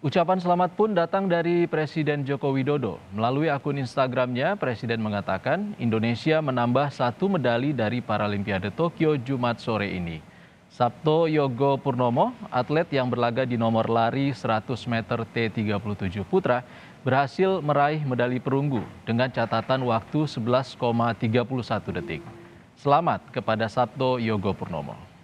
ucapan selamat pun datang dari presiden joko widodo melalui akun instagramnya presiden mengatakan indonesia menambah satu medali dari paralimpiade tokyo jumat sore ini Sabto Yogo Purnomo, atlet yang berlaga di nomor lari 100 meter T37 putra, berhasil meraih medali perunggu dengan catatan waktu 11,31 detik. Selamat kepada Sabto Yogo Purnomo.